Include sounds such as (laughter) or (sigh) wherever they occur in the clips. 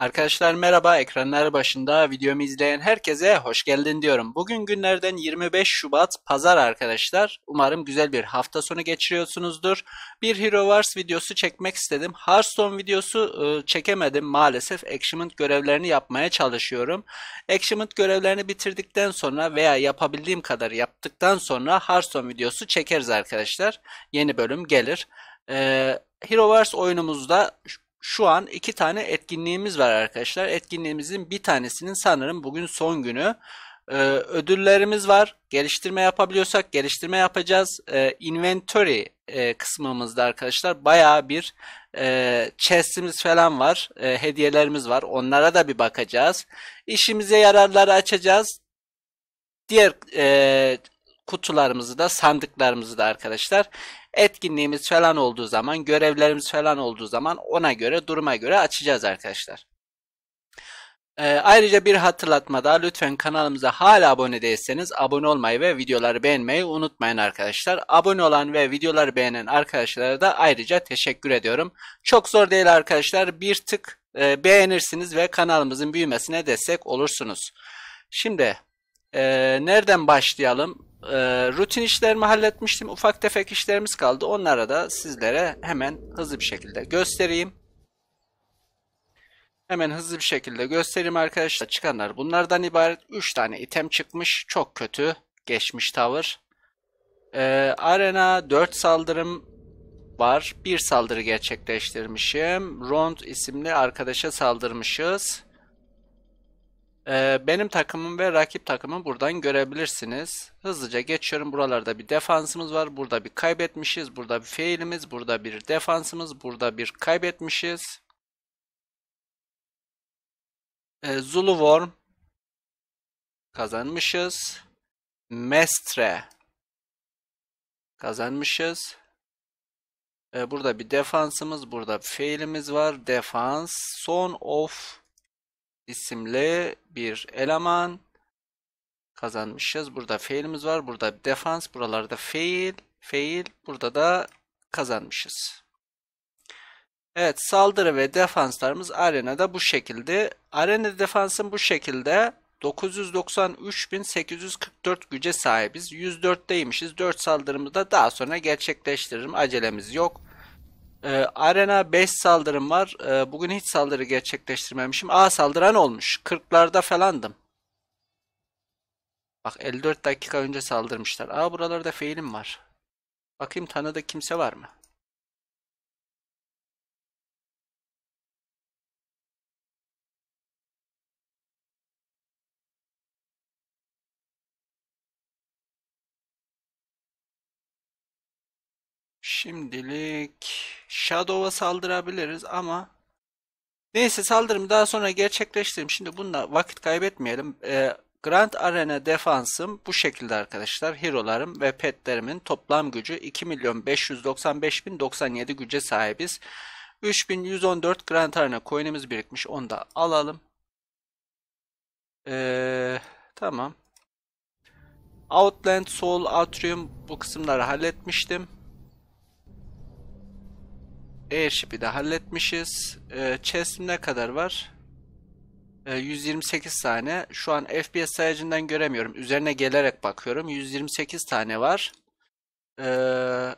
Arkadaşlar merhaba, ekranlar başında videomu izleyen herkese hoş geldin diyorum. Bugün günlerden 25 Şubat Pazar arkadaşlar. Umarım güzel bir hafta sonu geçiriyorsunuzdur. Bir Hero Wars videosu çekmek istedim. Hearthstone videosu e, çekemedim maalesef. Achievement görevlerini yapmaya çalışıyorum. Achievement görevlerini bitirdikten sonra veya yapabildiğim kadar yaptıktan sonra Hearthstone videosu çekeriz arkadaşlar. Yeni bölüm gelir. Ee, Hero Wars oyunumuzda şu an iki tane etkinliğimiz var arkadaşlar. Etkinliğimizin bir tanesinin sanırım bugün son günü. Ee, ödüllerimiz var. Geliştirme yapabiliyorsak geliştirme yapacağız. Ee, inventory e, kısmımızda arkadaşlar baya bir e, chestimiz falan var. E, hediyelerimiz var. Onlara da bir bakacağız. İşimize yararları açacağız. Diğer e, kutularımızı da sandıklarımızı da arkadaşlar etkinliğimiz falan olduğu zaman, görevlerimiz falan olduğu zaman ona göre, duruma göre açacağız arkadaşlar. Ee, ayrıca bir hatırlatma daha lütfen kanalımıza hala abone değilseniz abone olmayı ve videoları beğenmeyi unutmayın arkadaşlar. Abone olan ve videoları beğenen arkadaşlara da ayrıca teşekkür ediyorum. Çok zor değil arkadaşlar bir tık e, beğenirsiniz ve kanalımızın büyümesine destek olursunuz. Şimdi e, nereden başlayalım? e, rutin işlerimi halletmiştim. Ufak tefek işlerimiz kaldı. Onlara da sizlere hemen hızlı bir şekilde göstereyim. Hemen hızlı bir şekilde göstereyim arkadaşlar. Çıkanlar bunlardan ibaret. 3 tane item çıkmış. Çok kötü. Geçmiş tavır. E, arena 4 saldırım var. Bir saldırı gerçekleştirmişim. Rond isimli arkadaşa saldırmışız. Ee, benim takımım ve rakip takımım buradan görebilirsiniz. Hızlıca geçiyorum. Buralarda bir defansımız var. Burada bir kaybetmişiz. Burada bir failimiz. Burada bir defansımız. Burada bir kaybetmişiz. Ee, Zulu Worm kazanmışız. Mestre kazanmışız. Ee, burada bir defansımız. Burada bir failimiz var. Defans. Son of isimli bir eleman kazanmışız. Burada fail'imiz var. Burada defans. Buralarda fail. Fail. Burada da kazanmışız. Evet saldırı ve defanslarımız arenada bu şekilde. Arena defansın bu şekilde 993.844 güce sahibiz. 104'teymişiz. 4 saldırımızı da daha sonra gerçekleştiririm. Acelemiz yok. E, arena 5 saldırım var. E, bugün hiç saldırı gerçekleştirmemişim. A saldıran olmuş. 40'larda falandım. Bak 54 dakika önce saldırmışlar. Aa buralarda failim var. Bakayım tanıdık kimse var mı? Şimdilik Shadow'a saldırabiliriz ama neyse saldırım daha sonra gerçekleştireyim. Şimdi bununla vakit kaybetmeyelim. Ee, Grand Arena defansım bu şekilde arkadaşlar. Hero'larım ve petlerimin toplam gücü 2 milyon 595 bin güce sahibiz. 3114 Grand Arena coin'imiz birikmiş. Onu da alalım. Ee, tamam. Outland, Soul, Atrium bu kısımları halletmiştim. Airship'i de halletmişiz. E, chest ne kadar var? E, ee, 128 tane. Şu an FPS sayacından göremiyorum. Üzerine gelerek bakıyorum. 128 tane var. E, ee,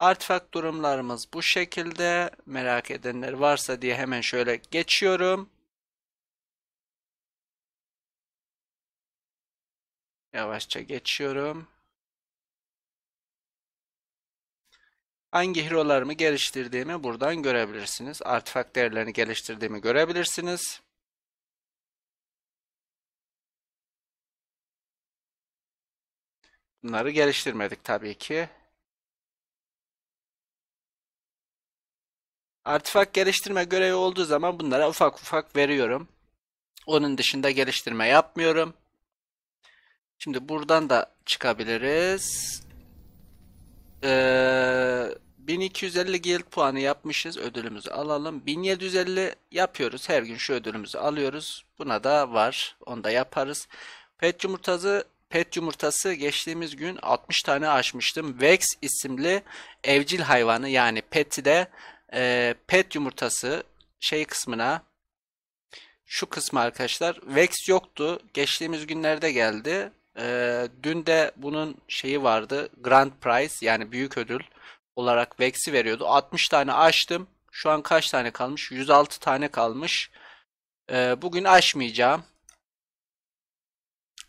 artifak durumlarımız bu şekilde. Merak edenler varsa diye hemen şöyle geçiyorum. Yavaşça geçiyorum. hangi hero'larımı geliştirdiğimi buradan görebilirsiniz. Artifak değerlerini geliştirdiğimi görebilirsiniz. Bunları geliştirmedik tabii ki. Artifak geliştirme görevi olduğu zaman bunlara ufak ufak veriyorum. Onun dışında geliştirme yapmıyorum. Şimdi buradan da çıkabiliriz. Ee, 1250 guild puanı yapmışız. Ödülümüzü alalım. 1750 yapıyoruz. Her gün şu ödülümüzü alıyoruz. Buna da var. Onu da yaparız. Pet yumurtası pet yumurtası geçtiğimiz gün 60 tane açmıştım. Vex isimli evcil hayvanı yani peti de e, pet yumurtası şey kısmına şu kısmı arkadaşlar Vex yoktu. Geçtiğimiz günlerde geldi. E, dün de bunun şeyi vardı. Grand Prize yani büyük ödül olarak Vex'i veriyordu. 60 tane açtım. Şu an kaç tane kalmış? 106 tane kalmış. Ee, bugün açmayacağım.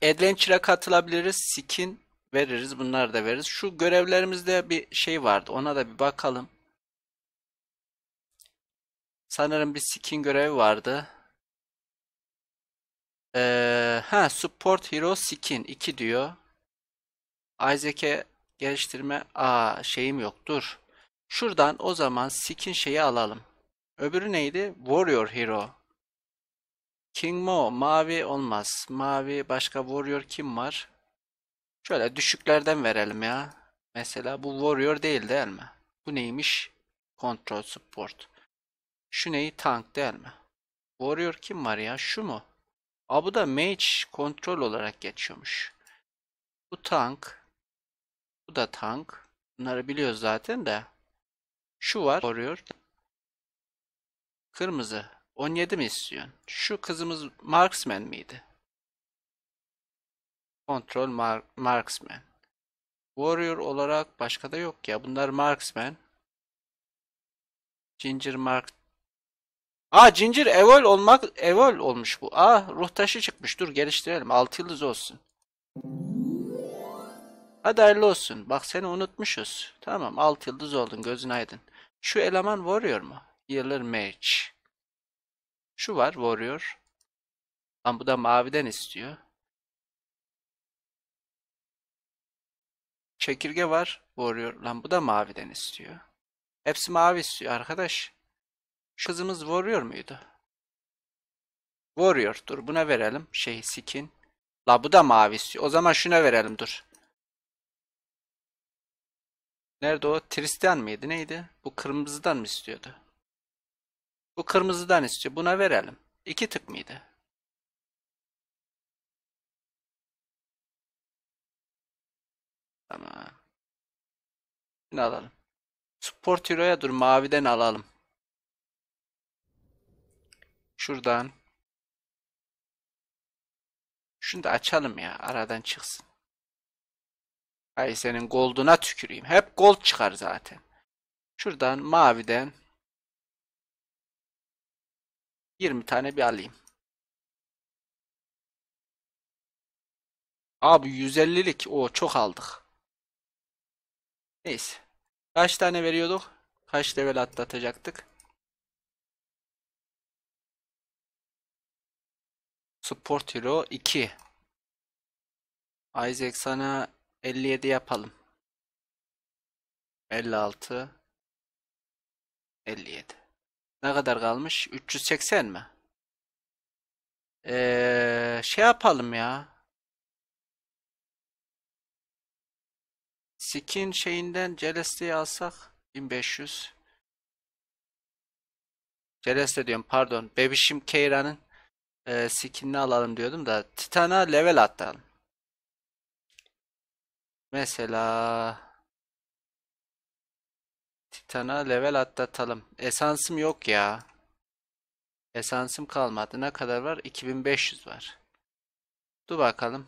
Adventure'a katılabiliriz. Skin veririz. Bunları da veririz. Şu görevlerimizde bir şey vardı. Ona da bir bakalım. Sanırım bir skin görevi vardı. Ee, ha, Support Hero Skin 2 diyor. Isaac'e Geliştirme. Aa şeyim yok. Dur. Şuradan o zaman skin şeyi alalım. Öbürü neydi? Warrior Hero. King Mo. Mavi olmaz. Mavi başka Warrior kim var? Şöyle düşüklerden verelim ya. Mesela bu Warrior değil değil mi? Bu neymiş? Control Support. Şu neyi? Tank değil mi? Warrior kim var ya? Şu mu? Aa bu da Mage Control olarak geçiyormuş. Bu tank. Bu da tank. Bunları biliyoruz zaten de. Şu var. Koruyor. Kırmızı. 17 mi istiyorsun? Şu kızımız marksman miydi? Kontrol mar marksman. Warrior olarak başka da yok ya. Bunlar marksman. Ginger mark. Aa Ginger evol olmak evol olmuş bu. Aa ruh taşı çıkmış. Dur geliştirelim. 6 yıldız olsun. Hadi hayırlı olsun. Bak seni unutmuşuz. Tamam alt yıldız oldun gözün aydın. Şu eleman Warrior mu? Healer Mage. Şu var Warrior. Lan bu da maviden istiyor. Çekirge var Warrior. Lan bu da maviden istiyor. Hepsi mavi istiyor arkadaş. Şu kızımız Warrior muydu? Warrior. Dur buna verelim. Şey skin. La bu da mavi istiyor. O zaman şuna verelim dur. Nerede o? Tristan mıydı? Neydi? Bu kırmızıdan mı istiyordu? Bu kırmızıdan istiyor. Buna verelim. İki tık mıydı? Tamam. Şunu alalım. Sport Hero'ya dur. Maviden alalım. Şuradan. Şunu da açalım ya. Aradan çıksın. Ay senin golduna tüküreyim. Hep gold çıkar zaten. Şuradan maviden 20 tane bir alayım. Abi 150'lik o çok aldık. Neyse. Kaç tane veriyorduk? Kaç level atlatacaktık? Sport Hero 2. Isaac sana 57 yapalım. 56, 57. Ne kadar kalmış? 380 mi? Ee, şey yapalım ya. Skin şeyinden Celeste'yi alsak 1500. Celeste diyorum pardon. Bebişim Keyra'nın e, skinini alalım diyordum da Titan'a level atlayalım. Mesela Titan'a level atlatalım. Esansım yok ya. Esansım kalmadı. Ne kadar var? 2500 var. Dur bakalım.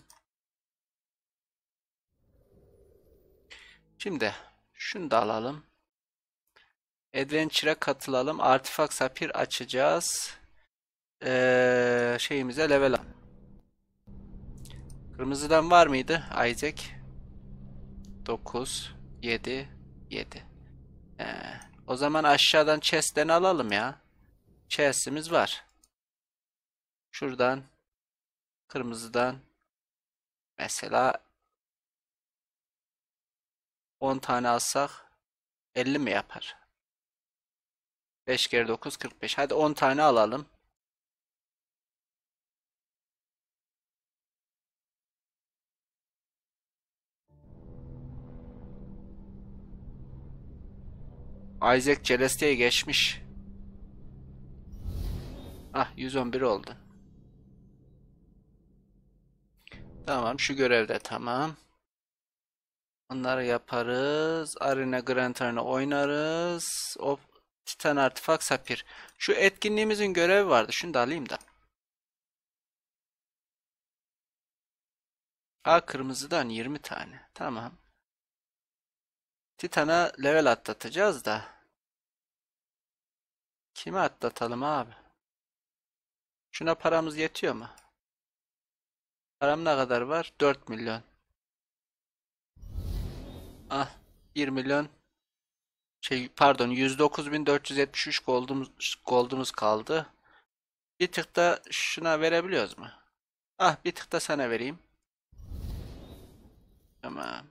Şimdi şunu da alalım. Adventure'a katılalım. Artifact Sapir açacağız. Ee, şeyimize level al. Kırmızıdan var mıydı Isaac? 9, 7, 7. Ee, o zaman aşağıdan chest'ten alalım ya. Chest'imiz var. Şuradan kırmızıdan mesela 10 tane alsak 50 mi yapar? 5 kere 9 45. Hadi 10 tane alalım. Isaac Celeste'ye geçmiş. Ah 111 oldu. Tamam şu görevde tamam. Onları yaparız. Arena Grand Arena oynarız. O Titan Artifak Sapir. Şu etkinliğimizin görevi vardı. Şunu da alayım da. A kırmızıdan 20 tane. Tamam. Titan'a level atlatacağız da. Kimi atlatalım abi? Şuna paramız yetiyor mu? Param ne kadar var? 4 milyon. Ah 1 milyon şey pardon 109.473 goldumuz, goldumuz kaldı. Bir tık da şuna verebiliyoruz mu? Ah bir tık da sana vereyim. Tamam.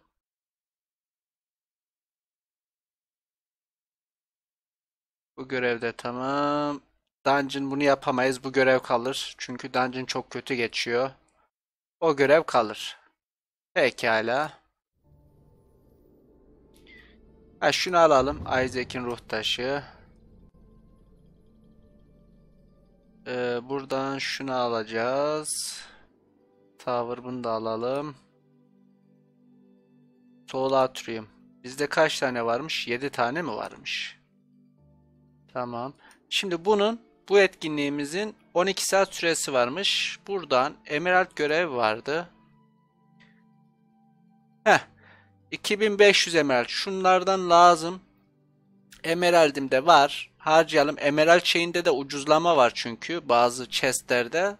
Bu görevde tamam. Dungeon bunu yapamayız. Bu görev kalır. Çünkü Dungeon çok kötü geçiyor. O görev kalır. Pekala. Ha şunu alalım. Isaac'in ruh taşı. Ee, buradan şunu alacağız. Tower bunu da alalım. Solatrium. Bizde kaç tane varmış? 7 tane mi varmış? Tamam. Şimdi bunun bu etkinliğimizin 12 saat süresi varmış. Buradan Emerald görev vardı. Heh. 2500 Emerald. Şunlardan lazım. Emerald'im de var. Harcayalım. Emerald şeyinde de ucuzlama var çünkü. Bazı chestlerde.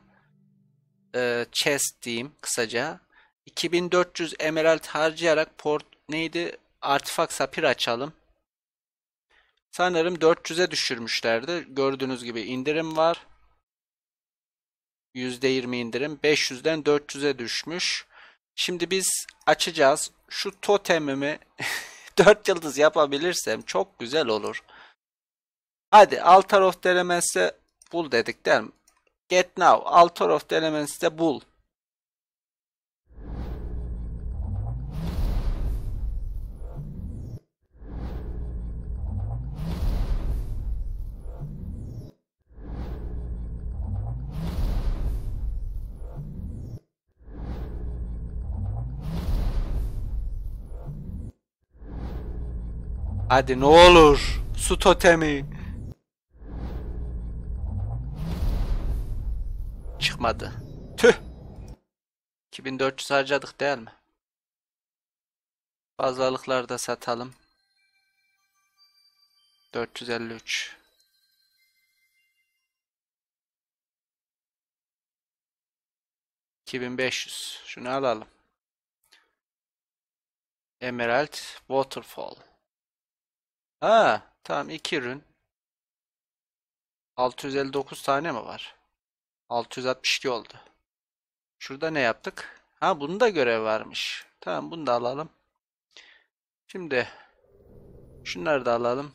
E, chest diyeyim kısaca. 2400 Emerald harcayarak port neydi? Artifak sapir açalım. Sanırım 400'e düşürmüşlerdi. Gördüğünüz gibi indirim var. %20 indirim. 500'den 400'e düşmüş. Şimdi biz açacağız. Şu totemimi 4 (laughs) yıldız yapabilirsem çok güzel olur. Hadi Altar of Elements'e bul dedik değil mi? Get now. Altar of Elements'te bul. Hadi ne olur. Su totemi. Çıkmadı. Tüh. 2400 harcadık değil mi? Fazlalıkları da satalım. 453 2500 şunu alalım Emerald Waterfall Ha, tamam iki ürün. 659 tane mi var? 662 oldu. Şurada ne yaptık? Ha bunu da görev varmış. Tamam bunu da alalım. Şimdi şunları da alalım.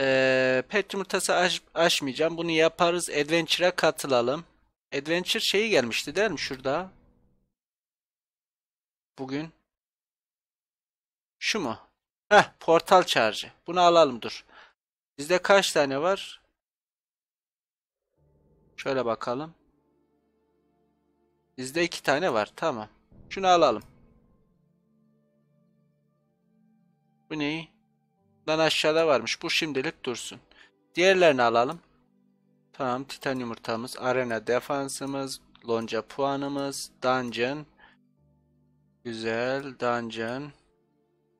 Ee, pet yumurtası aş, açmayacağım. Bunu yaparız. Adventure'a katılalım. Adventure şeyi gelmişti değil mi şurada? Bugün. Şu mu? Heh portal charge'ı. Bunu alalım dur. Bizde kaç tane var? Şöyle bakalım. Bizde iki tane var. Tamam. Şunu alalım. Bu neyi? Lan aşağıda varmış. Bu şimdilik dursun. Diğerlerini alalım. Tamam. Titan yumurtamız. Arena defansımız. Lonca puanımız. Dungeon. Güzel. Dungeon.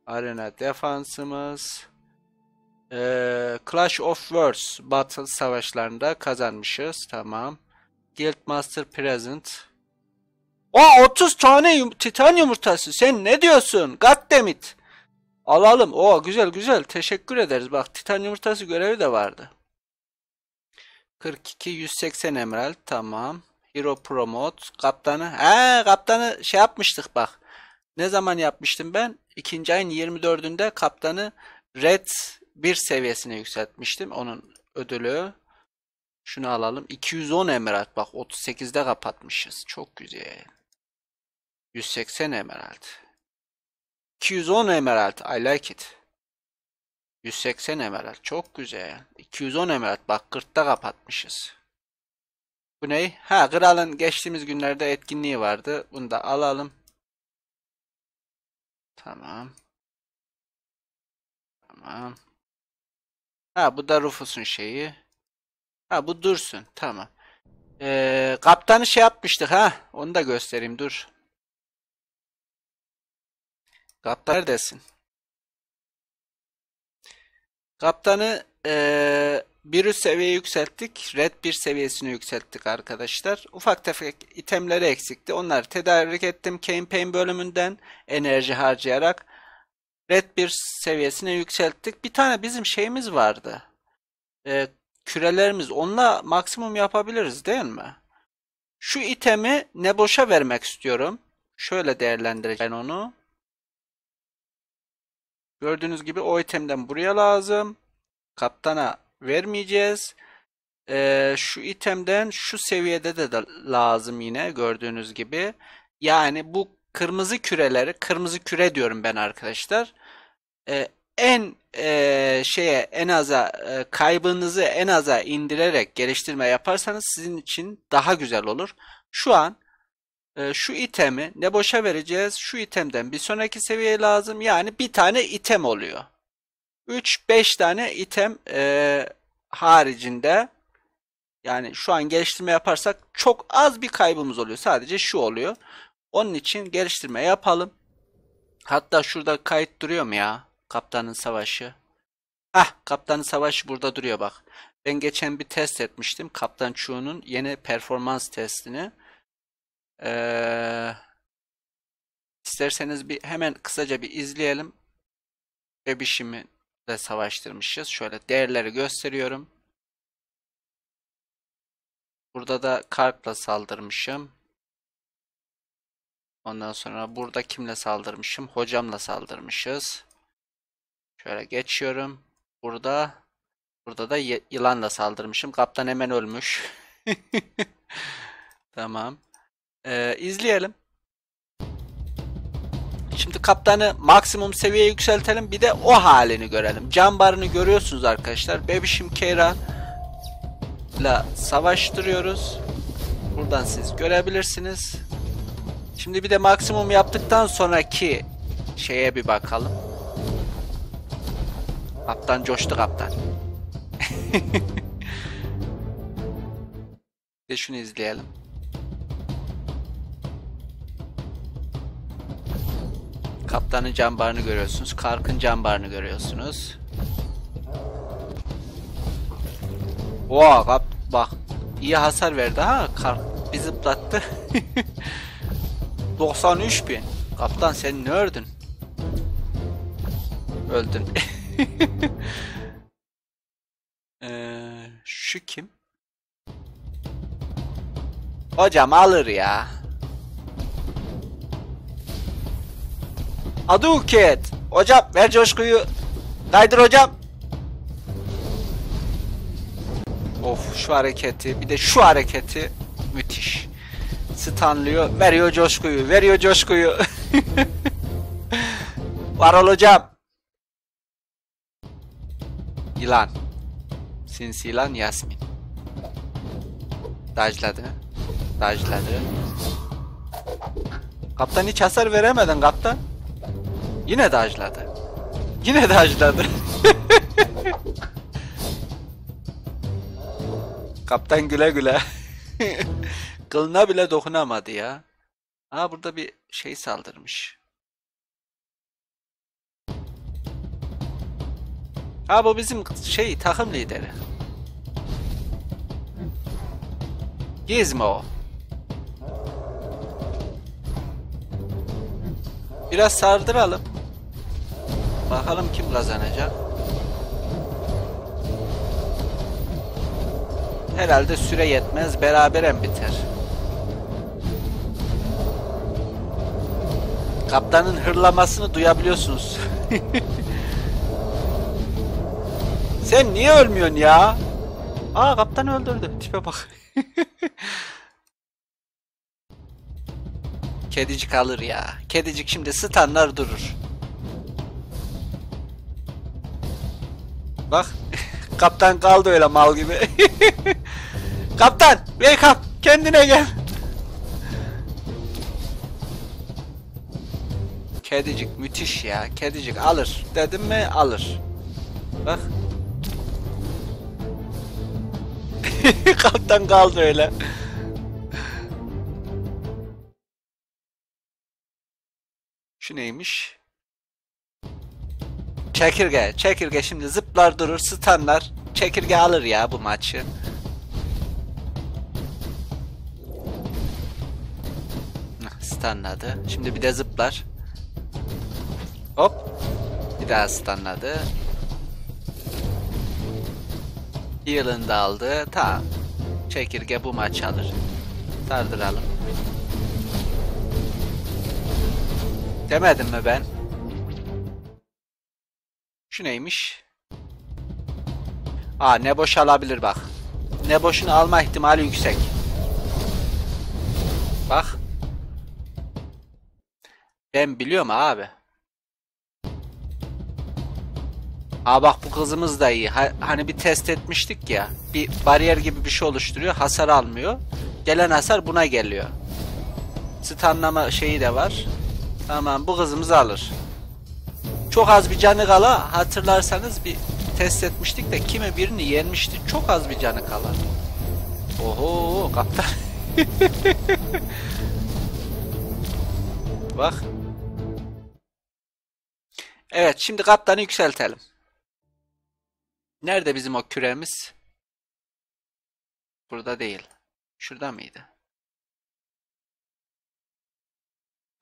Arena defansımız. Ee, Clash of Words Battle savaşlarında kazanmışız. Tamam. Guildmaster Present. O 30 tane yum titan yumurtası. Sen ne diyorsun? God damn Alalım. O güzel güzel. Teşekkür ederiz. Bak titan yumurtası görevi de vardı. 42 180 emerald. Tamam. Hero promote. Kaptanı. He kaptanı şey yapmıştık bak. Ne zaman yapmıştım ben? İkinci ayın 24'ünde kaptanı Red 1 seviyesine yükseltmiştim. Onun ödülü. Şunu alalım. 210 emerald. Bak 38'de kapatmışız. Çok güzel. 180 emerald. 210 emerald. I like it. 180 emerald. Çok güzel. 210 emerald. Bak 40'da kapatmışız. Bu ne? Ha kralın geçtiğimiz günlerde etkinliği vardı. Bunu da alalım. Tamam. Tamam. Ha bu da Rufus'un şeyi. Ha bu dursun. Tamam. Ee, kaptanı şey yapmıştık ha. Onu da göstereyim dur. Kaptan neredesin? Kaptanı ee, bir üst seviye yükselttik. Red bir seviyesini yükselttik arkadaşlar. Ufak tefek itemleri eksikti. Onları tedarik ettim. Campaign bölümünden enerji harcayarak Red bir seviyesine yükselttik. Bir tane bizim şeyimiz vardı. Ee, kürelerimiz. Onunla maksimum yapabiliriz değil mi? Şu itemi ne boşa vermek istiyorum. Şöyle değerlendireceğim onu. Gördüğünüz gibi o itemden buraya lazım. Kaptana vermeyeceğiz. Ee, şu itemden şu seviyede de, lazım yine gördüğünüz gibi. Yani bu kırmızı küreleri, kırmızı küre diyorum ben arkadaşlar. Ee, en e, şeye en aza e, kaybınızı en aza indirerek geliştirme yaparsanız sizin için daha güzel olur. Şu an e, şu itemi ne boşa vereceğiz? Şu itemden bir sonraki seviye lazım. Yani bir tane item oluyor. 3-5 tane item e, haricinde yani şu an geliştirme yaparsak çok az bir kaybımız oluyor. Sadece şu oluyor. Onun için geliştirme yapalım. Hatta şurada kayıt duruyor mu ya? Kaptanın Savaşı. ah Kaptanın Savaşı burada duruyor bak. Ben geçen bir test etmiştim. Kaptan Chu'nun yeni performans testini. Ee, isterseniz bir hemen kısaca bir izleyelim. Bebişimin de savaştırmışız. Şöyle değerleri gösteriyorum. Burada da karkla saldırmışım. Ondan sonra burada kimle saldırmışım? Hocamla saldırmışız. Şöyle geçiyorum. Burada burada da yılanla saldırmışım. Kaptan hemen ölmüş. (laughs) tamam. Ee, izleyelim. Şimdi kaptanı maksimum seviyeye yükseltelim. Bir de o halini görelim. Can barını görüyorsunuz arkadaşlar. Bebişim Keyra ile savaştırıyoruz. Buradan siz görebilirsiniz. Şimdi bir de maksimum yaptıktan sonraki şeye bir bakalım. Kaptan coştu kaptan. (laughs) de şunu izleyelim. Kaptanın cam görüyorsunuz. Kark'ın cam görüyorsunuz. Oha kap bak. iyi hasar verdi ha. Kark bir zıplattı. 93 (laughs) bin. Kaptan sen ne ördün? Öldün. (laughs) ee, şu kim? Hocam alır ya. Aduket. Hocam ver coşkuyu. Kaydır hocam. Of şu hareketi. Bir de şu hareketi. Müthiş. Stanlıyor. Veriyor coşkuyu. Veriyor coşkuyu. (laughs) Var ol hocam. Yılan. Sinsi yılan Yasmin. Dajladı. Dajladı. Kaptan hiç hasar veremedin kaptan. Yine dajladı. Yine dajladı. Kaptan güle güle. (laughs) Kılına bile dokunamadı ya. Aa burada bir şey saldırmış. Aa bu bizim şey takım lideri. Gizmo. Biraz sardıralım. Bakalım kim kazanacak. Herhalde süre yetmez. Beraberen biter. Kaptanın hırlamasını duyabiliyorsunuz. (laughs) Sen niye ölmüyorsun ya? Aa kaptan öldürdü. Tipe bak. (laughs) Kedicik alır ya. Kedicik şimdi standlar durur. Bak. (laughs) Kaptan kaldı öyle mal gibi. (laughs) Kaptan! Wake up! Kendine gel! Kedicik müthiş ya. Kedicik alır. Dedim mi alır. Bak. (laughs) Kaptan kaldı öyle. Şu neymiş? Çekirge. Çekirge şimdi zıplar durur, standlar. Çekirge alır ya bu maçı. Stunladı. Şimdi bir de zıplar. Hop. Bir daha stunladı. Yılında aldı. Tamam. Çekirge bu maçı alır. Sardıralım. Demedim mi ben? Şu neymiş? Aa ne boş alabilir bak. Ne boşunu alma ihtimali yüksek. Bak. Ben biliyorum abi. Aa bak bu kızımız da iyi. Ha, hani bir test etmiştik ya. Bir bariyer gibi bir şey oluşturuyor. Hasar almıyor. Gelen hasar buna geliyor. Stanlama şeyi de var. Tamam bu kızımızı alır. Çok az bir canı kala hatırlarsanız bir test etmiştik de kimi birini yenmişti. Çok az bir canı kala. Oho kaptan. (laughs) Bak. Evet şimdi kaptanı yükseltelim. Nerede bizim o küremiz? Burada değil. Şurada mıydı?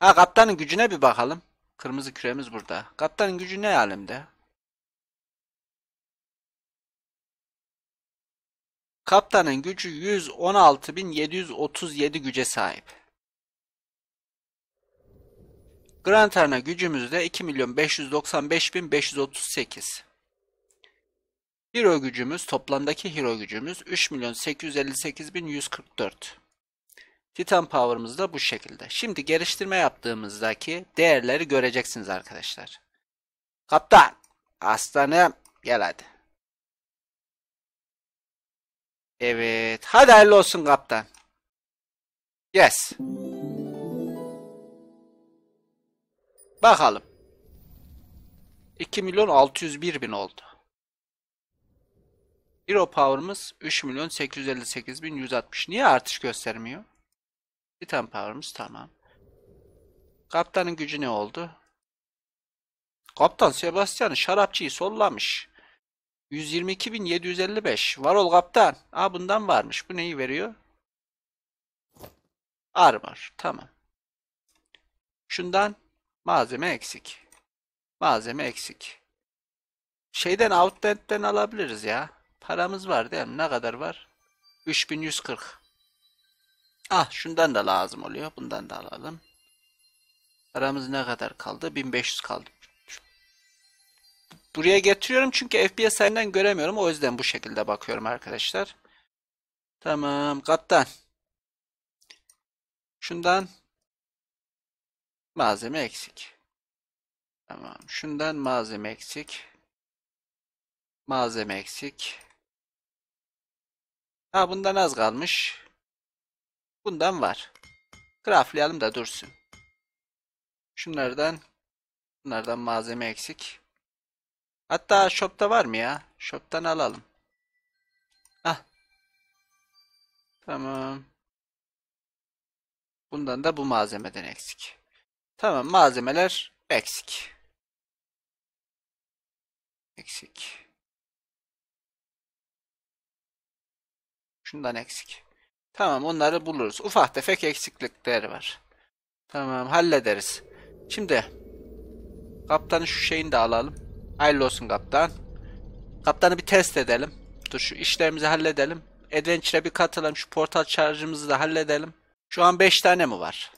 Ha kaptanın gücüne bir bakalım. Kırmızı küremiz burada. Kaptanın gücü ne alemde? Kaptanın gücü 116.737 güce sahip. Grantarna gücümüz de 2.595.538. Hero gücümüz toplamdaki hero gücümüz 3.858.144. Titan Power'ımız da bu şekilde. Şimdi geliştirme yaptığımızdaki değerleri göreceksiniz arkadaşlar. Kaptan! Aslanım! Gel hadi. Evet. Hadi hayırlı olsun kaptan. Yes. Bakalım. 2 milyon 601 bin oldu. Hero Power'ımız 3 milyon 858 bin 160. Niye artış göstermiyor? Bir power'ımız tamam. Kaptanın gücü ne oldu? Kaptan Sebastian şarapçıyı sollamış. 122.755. Var ol kaptan. Aa bundan varmış. Bu neyi veriyor? Armor. Tamam. Şundan malzeme eksik. Malzeme eksik. Şeyden Outland'den alabiliriz ya. Paramız var değil mi? Ne kadar var? 3140. Ah şundan da lazım oluyor. Bundan da alalım. Paramız ne kadar kaldı? 1500 kaldı. Buraya getiriyorum çünkü FPS sayından göremiyorum. O yüzden bu şekilde bakıyorum arkadaşlar. Tamam. Kattan. Şundan malzeme eksik. Tamam. Şundan malzeme eksik. Malzeme eksik. Ha bundan az kalmış. Bundan var. Craftlayalım da dursun. Şunlardan bunlardan malzeme eksik. Hatta shop'ta var mı ya? Shop'tan alalım. Ah. Tamam. Bundan da bu malzemeden eksik. Tamam malzemeler eksik. Eksik. Şundan eksik. Tamam onları buluruz. Ufak tefek eksiklikler var. Tamam hallederiz. Şimdi kaptanın şu şeyini de alalım. Hayırlı olsun kaptan. Kaptanı bir test edelim. Dur şu işlerimizi halledelim. Adventure'a bir katılalım. Şu portal charge'ımızı da halledelim. Şu an 5 tane mi var?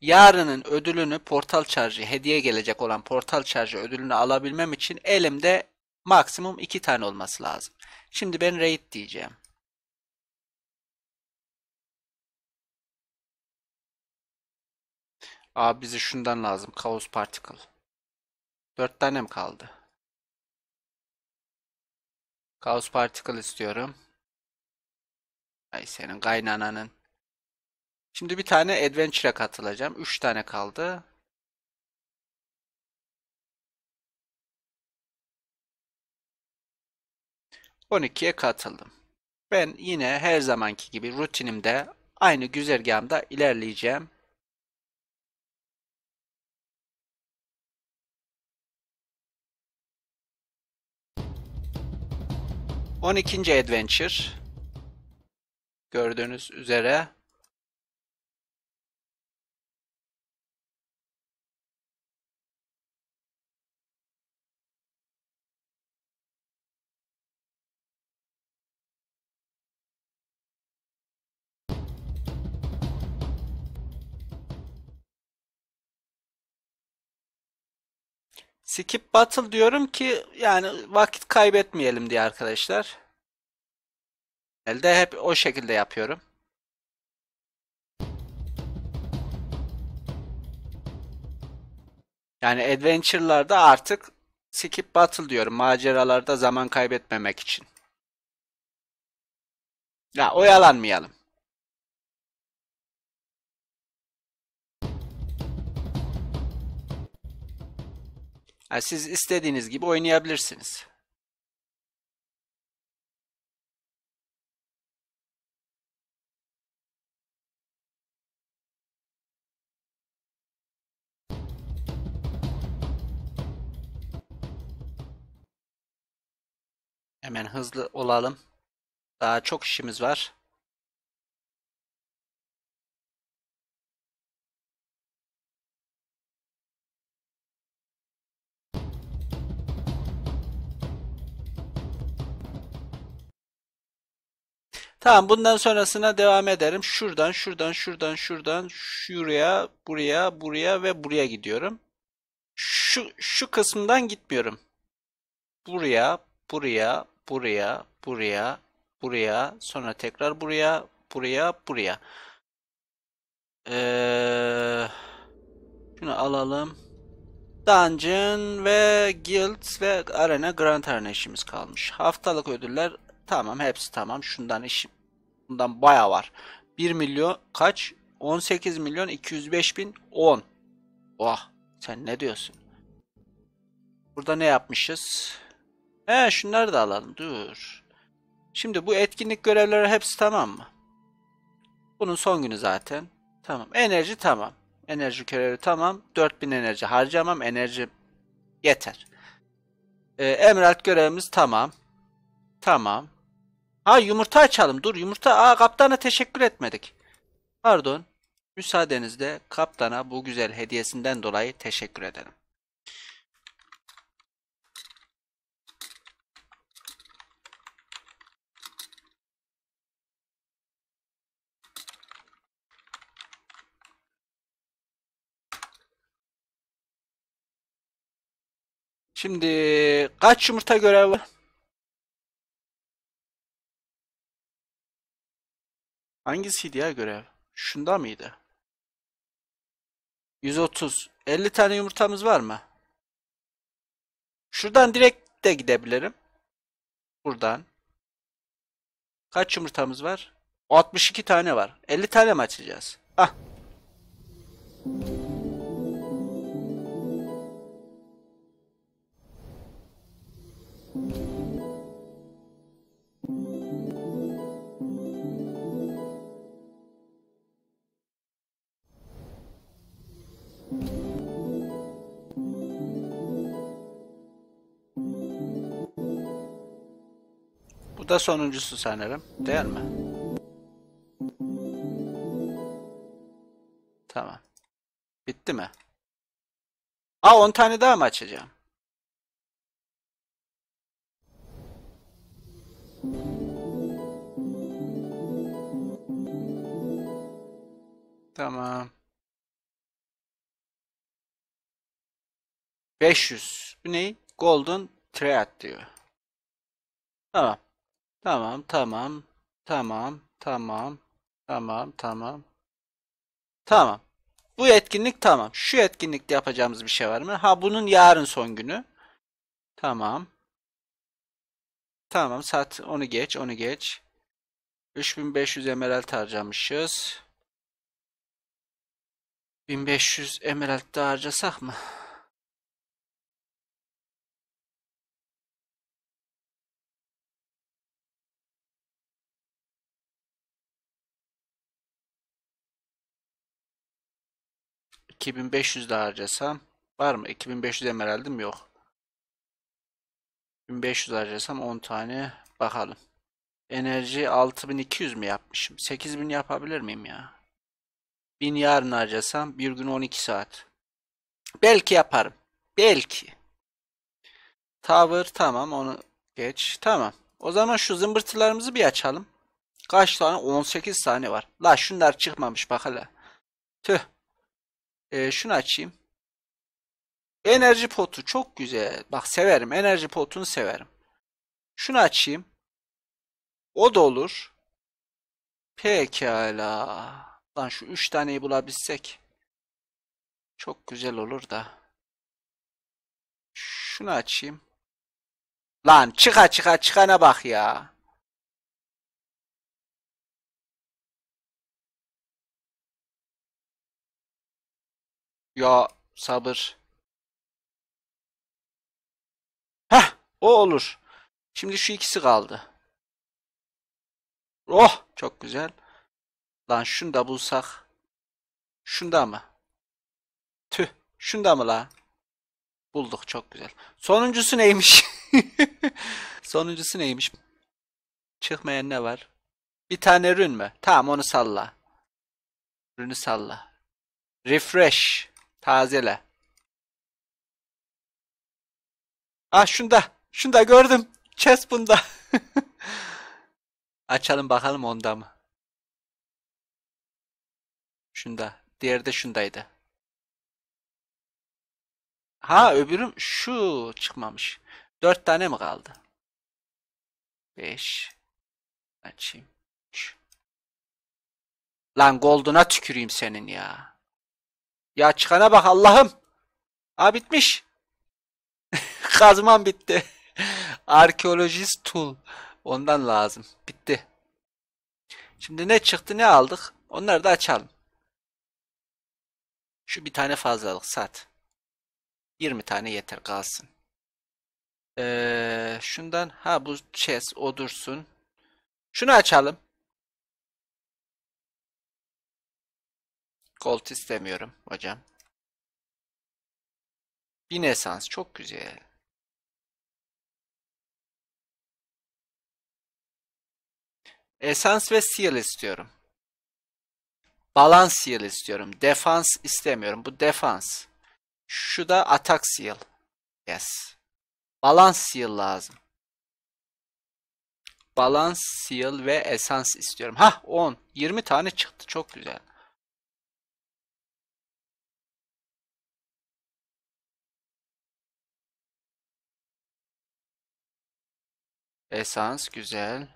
Yarının ödülünü portal charge'ı hediye gelecek olan portal charge ödülünü alabilmem için elimde maksimum 2 tane olması lazım. Şimdi ben raid diyeceğim. Abi bize şundan lazım. Chaos Particle. Dört tane mi kaldı? Chaos Particle istiyorum. Ay senin kaynananın. Şimdi bir tane Adventure'a katılacağım. Üç tane kaldı. On ikiye katıldım. Ben yine her zamanki gibi rutinimde aynı güzergahımda ilerleyeceğim. 12. Adventure gördüğünüz üzere Skip battle diyorum ki yani vakit kaybetmeyelim diye arkadaşlar. Elde hep o şekilde yapıyorum. Yani adventure'larda artık skip battle diyorum. Maceralarda zaman kaybetmemek için. Ya oyalanmayalım. Yani siz istediğiniz gibi oynayabilirsiniz. Hemen hızlı olalım. Daha çok işimiz var. Tamam bundan sonrasına devam ederim. Şuradan, şuradan, şuradan, şuradan, şuraya, buraya, buraya ve buraya gidiyorum. Şu, şu kısımdan gitmiyorum. Buraya, buraya, buraya, buraya, buraya, sonra tekrar buraya, buraya, buraya. Ee, şunu alalım. Dungeon ve Guild ve Arena Grand Arena işimiz kalmış. Haftalık ödüller Tamam hepsi tamam. Şundan işim. Bundan baya var. 1 milyon kaç? 18 milyon 205 bin 10. Oh sen ne diyorsun? Burada ne yapmışız? He şunları da alalım dur. Şimdi bu etkinlik görevleri hepsi tamam mı? Bunun son günü zaten. Tamam enerji tamam. Enerji görevi tamam. 4000 enerji harcamam enerji yeter. Ee, Emerald görevimiz tamam. Tamam. Ha yumurta açalım. Dur yumurta. Aa kaptana teşekkür etmedik. Pardon. Müsaadenizle kaptana bu güzel hediyesinden dolayı teşekkür ederim. Şimdi kaç yumurta görev var? Hangisiydi ya görev? Şunda mıydı? 130. 50 tane yumurtamız var mı? Şuradan direkt de gidebilirim. Buradan. Kaç yumurtamız var? 62 tane var. 50 tane mi açacağız? Ah. da sonuncusu sanırım. Değil mi? Tamam. Bitti mi? Aa 10 tane daha mı açacağım? Tamam. 500. Bu ne? Golden Triad diyor. Tamam. Tamam, tamam. Tamam, tamam. Tamam, tamam. Tamam. Bu etkinlik tamam. Şu etkinlikte yapacağımız bir şey var mı? Ha bunun yarın son günü. Tamam. Tamam saat onu geç, onu geç. 3500 emerald harcamışız. 1500 emerald daha harcasak mı? 2500 de harcasam var mı? 2500 emeraldim yok. 1500 harcasam 10 tane bakalım. Enerji 6200 mi yapmışım? 8000 yapabilir miyim ya? 1000 yarın harcasam bir gün 12 saat. Belki yaparım. Belki. Tower tamam onu geç. Tamam. O zaman şu zımbırtılarımızı bir açalım. Kaç tane? 18 tane var. La şunlar çıkmamış bak hele. Tüh. Ee, şunu açayım. Enerji potu çok güzel. Bak severim. Enerji potunu severim. Şunu açayım. O da olur. Pekala. Lan şu üç taneyi bulabilsek. Çok güzel olur da. Şunu açayım. Lan çıka çıka çıkana bak ya. Ya sabır. Heh o olur. Şimdi şu ikisi kaldı. Oh çok güzel. Lan şunu da bulsak. Şunda mı? Tüh. Şunda mı la? Bulduk çok güzel. Sonuncusu neymiş? (laughs) Sonuncusu neymiş? Çıkmayan ne var? Bir tane rün mü? Tamam onu salla. Rünü salla. Refresh. Tazele. Ah şunda. Şunda gördüm. Chest bunda. (laughs) Açalım bakalım onda mı? Şunda. Diğeri de şundaydı. Ha öbürüm şu çıkmamış. Dört tane mi kaldı? Beş. Açayım. Üç. Lan Gold'una tüküreyim senin ya. Ya çıkana bak Allah'ım. Ha bitmiş. (laughs) Kazmam bitti. (laughs) Arkeolojist tool. Ondan lazım. Bitti. Şimdi ne çıktı ne aldık. Onları da açalım. Şu bir tane fazlalık sat. 20 tane yeter kalsın. Ee, şundan ha bu chest o dursun. Şunu açalım. Gold istemiyorum hocam. Bin esans çok güzel. Esans ve seal istiyorum. Balans seal istiyorum. Defans istemiyorum. Bu defans. Şu da atak seal. Yes. Balans seal lazım. Balans seal ve esans istiyorum. Hah 10. 20 tane çıktı. Çok güzel. Esans güzel.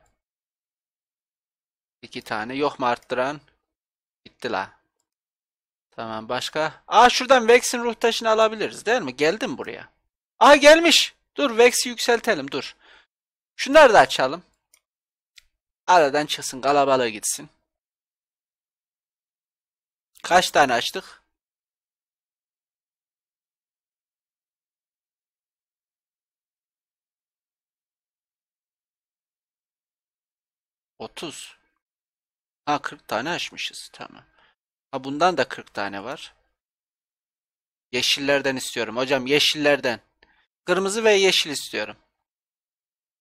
İki tane yok mu arttıran? Bitti la. Tamam başka. Aa şuradan Vex'in ruh taşını alabiliriz değil mi? Geldim buraya. Aa gelmiş. Dur Vex'i yükseltelim dur. Şunları da açalım. Aradan çıksın kalabalığı gitsin. Kaç tane açtık? 30. Ha 40 tane açmışız. Tamam. Ha bundan da 40 tane var. Yeşillerden istiyorum. Hocam yeşillerden. Kırmızı ve yeşil istiyorum.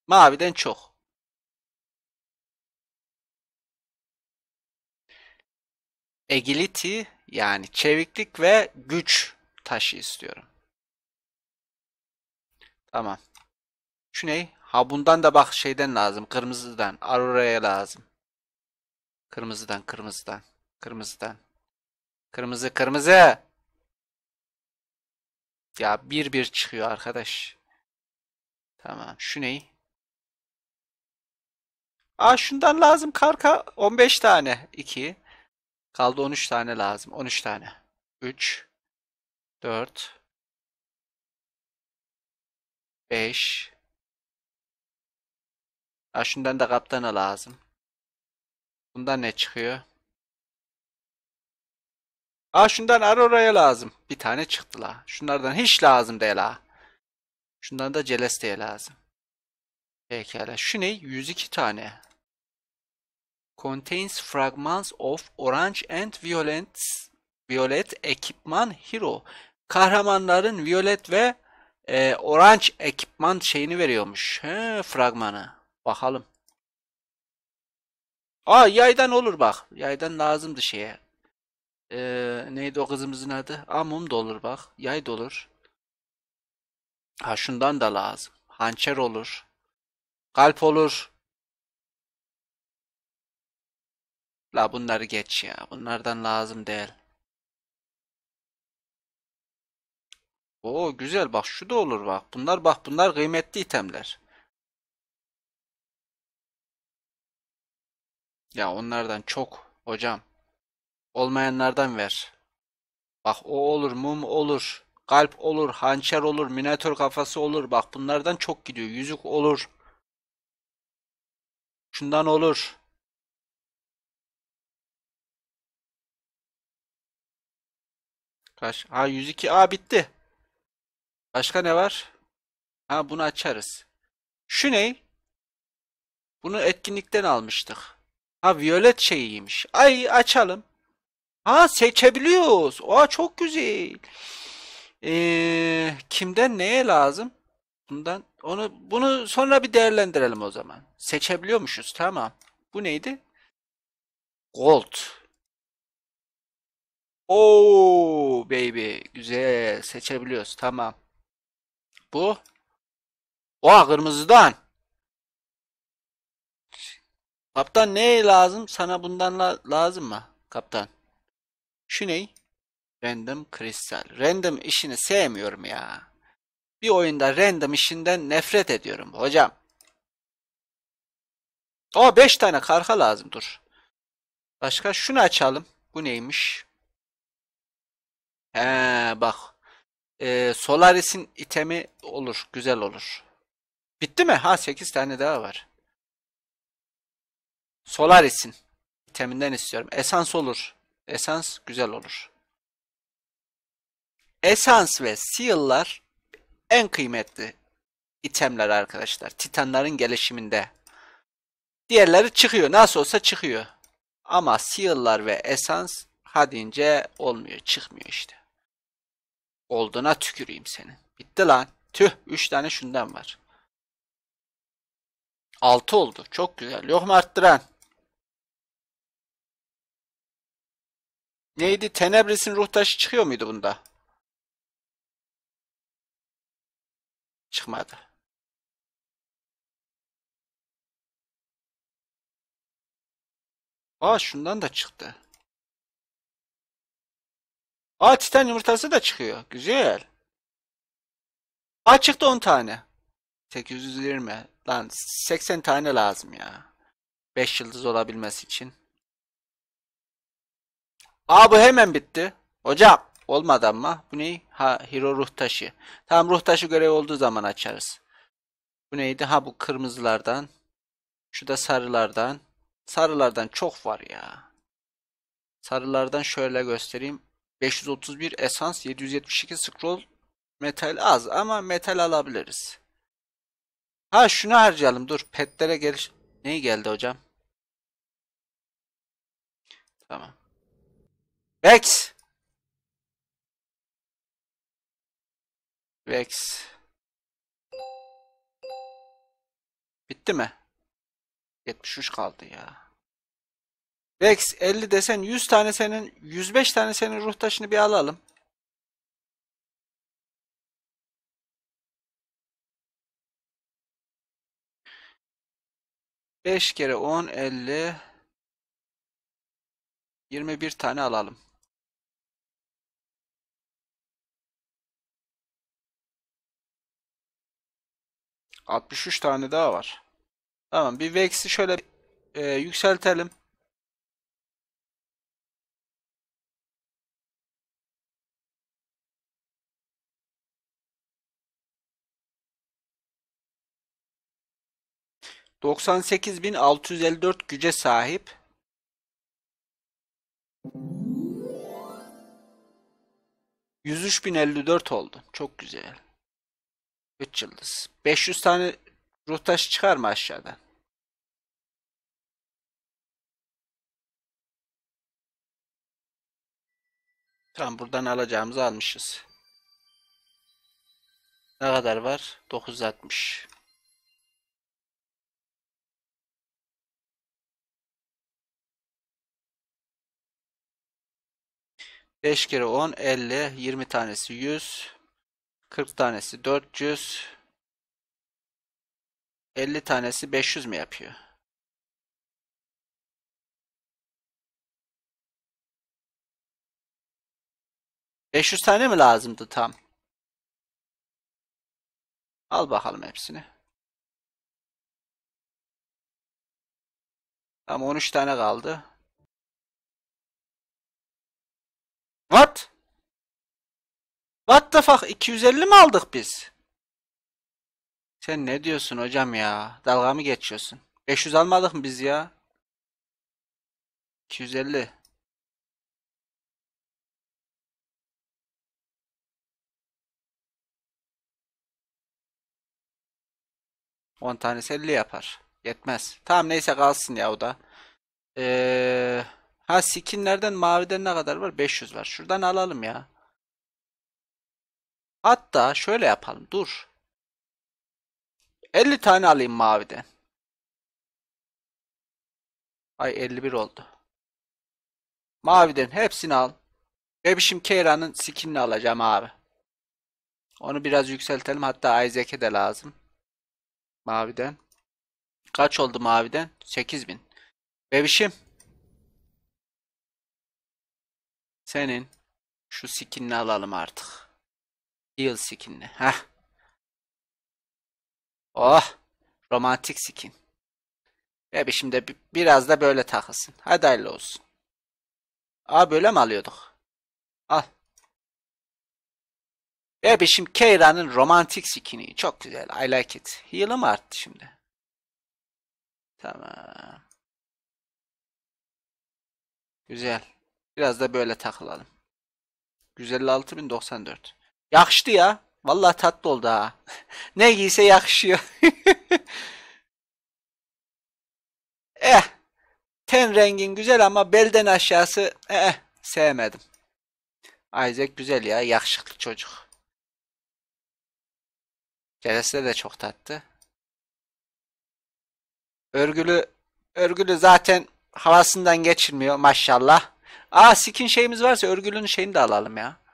Maviden çok. Agility yani çeviklik ve güç taşı istiyorum. Tamam. Şu ne? Ha bundan da bak şeyden lazım. Kırmızıdan. Aurora'ya lazım. Kırmızıdan, kırmızıdan. Kırmızıdan. Kırmızı, kırmızı. Ya bir bir çıkıyor arkadaş. Tamam. Şu neyi? Aa şundan lazım karka. 15 tane. 2. Kaldı 13 tane lazım. 13 tane. 3. 4. 5. Ha şundan da kaptana lazım. Bundan ne çıkıyor? Ha şundan ar lazım. Bir tane çıktı la. Şunlardan hiç lazım değil la. Şundan da celesteye lazım. Pekala. Şu ne? 102 tane. Contains fragments of orange and violet, violet ekipman hero. Kahramanların violet ve e, orange ekipman şeyini veriyormuş. He, fragmanı. Bakalım. Aa yaydan olur bak. Yaydan lazımdı şeye. Ee, neydi o kızımızın adı? Amum da olur bak. Yay da olur. Ha şundan da lazım. Hançer olur. Kalp olur. La bunları geç ya. Bunlardan lazım değil. Oo güzel bak şu da olur bak. Bunlar bak bunlar kıymetli itemler. Ya onlardan çok hocam. Olmayanlardan ver. Bak o olur, mum olur, kalp olur, hançer olur, minatör kafası olur. Bak bunlardan çok gidiyor. Yüzük olur. Şundan olur. Kaç? Ha 102. A bitti. Başka ne var? Ha bunu açarız. Şu ne? Bunu etkinlikten almıştık. Ha violet şeyiymiş. Ay açalım. Ha seçebiliyoruz. Aa çok güzel. Ee, kimden neye lazım? Bundan onu bunu sonra bir değerlendirelim o zaman. Seçebiliyormuşuz tamam. Bu neydi? Gold. Oo baby güzel seçebiliyoruz tamam. Bu. Oha kırmızıdan. Kaptan ne lazım? Sana bundan la lazım mı? Kaptan. Şu ney? Random kristal. Random işini sevmiyorum ya. Bir oyunda random işinden nefret ediyorum hocam. O 5 tane karka lazım dur. Başka şunu açalım. Bu neymiş? He bak. Ee, Solaris'in itemi olur. Güzel olur. Bitti mi? Ha 8 tane daha var. Solaris'in vitaminden istiyorum. Esans olur. Esans güzel olur. Esans ve seal'lar en kıymetli itemler arkadaşlar. Titanların gelişiminde. Diğerleri çıkıyor. Nasıl olsa çıkıyor. Ama seal'lar ve esans ha olmuyor. Çıkmıyor işte. Olduğuna tüküreyim senin. Bitti lan. Tüh. 3 tane şundan var. 6 oldu. Çok güzel. Yok mu arttıran? Neydi? Tenebris'in ruh çıkıyor muydu bunda? Çıkmadı. Aa şundan da çıktı. Aa titan yumurtası da çıkıyor. Güzel. Aa çıktı 10 tane. 820. Lan 80 tane lazım ya. 5 yıldız olabilmesi için. Aa bu hemen bitti. Hocam olmadı ama. Bu ne? Ha hero ruh taşı. Tamam ruh taşı görev olduğu zaman açarız. Bu neydi? Ha bu kırmızılardan. Şu da sarılardan. Sarılardan çok var ya. Sarılardan şöyle göstereyim. 531 esans, 772 scroll, metal az ama metal alabiliriz. Ha şunu harcayalım. Dur petlere geliş... Neyi geldi hocam? Tamam. Vex. Vex. Bitti mi? 73 kaldı ya. Vex 50 desen 100 tane senin 105 tane senin ruh taşını bir alalım. Beş kere on elli yirmi bir tane alalım. 63 tane daha var. Tamam bir Vex'i şöyle e, yükseltelim. ...98.654 güce sahip. ...103.054 oldu. Çok güzel. 3 yıldız. 500 tane ruh taşı çıkar mı aşağıdan? Tamam buradan alacağımızı almışız. Ne kadar var? 960. Beş kere on, elli, yirmi tanesi yüz. 40 tanesi 400 50 tanesi 500 mi yapıyor? Beş yüz tane mi lazımdı tam? Al bakalım hepsini. Tam 13 tane kaldı. What? What the fuck 250 mi aldık biz? Sen ne diyorsun hocam ya? Dalga mı geçiyorsun? 500 almadık mı biz ya? 250 10 tane 50 yapar. Yetmez. Tamam neyse kalsın ya o da. Ee, ha skinlerden maviden ne kadar var? 500 var. Şuradan alalım ya. Hatta şöyle yapalım. Dur. 50 tane alayım maviden. Ay 51 oldu. Maviden hepsini al. Bebişim Keyra'nın skinini alacağım abi. Onu biraz yükseltelim. Hatta Isaac'e de lazım. Maviden. Kaç oldu maviden? 8000. Bebişim. Senin şu skinini alalım artık. Heal skinli. Heh. Oh. Romantik skin. Bebişim de biraz da böyle takılsın. Hadi hayırlı olsun. Aa böyle mi alıyorduk? Al. Bebişim Keyra'nın romantik skin'i. Çok güzel. I like it. Heal'ım arttı şimdi. Tamam. Güzel. Biraz da böyle takılalım. 156.094. Yakıştı ya. Vallahi tatlı oldu ha. (laughs) ne giyse yakışıyor. (laughs) eh. Ten rengin güzel ama belden aşağısı eh, sevmedim. Isaac güzel ya. Yakışıklı çocuk. Celeste de çok tatlı. Örgülü örgülü zaten havasından geçirmiyor maşallah. Aa skin şeyimiz varsa örgülünün şeyini de alalım ya.